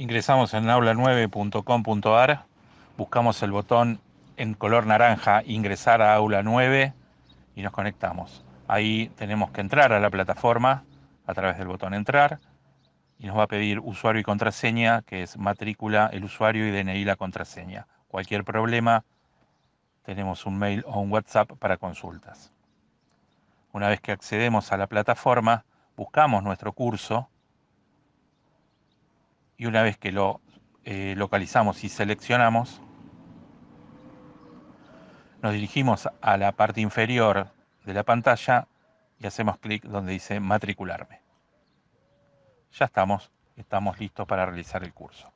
ingresamos en aula9.com.ar, buscamos el botón en color naranja ingresar a aula 9 y nos conectamos. Ahí tenemos que entrar a la plataforma a través del botón entrar y nos va a pedir usuario y contraseña, que es matrícula, el usuario y DNI la contraseña. Cualquier problema, tenemos un mail o un WhatsApp para consultas. Una vez que accedemos a la plataforma, buscamos nuestro curso y una vez que lo eh, localizamos y seleccionamos, nos dirigimos a la parte inferior de la pantalla y hacemos clic donde dice matricularme. Ya estamos, estamos listos para realizar el curso.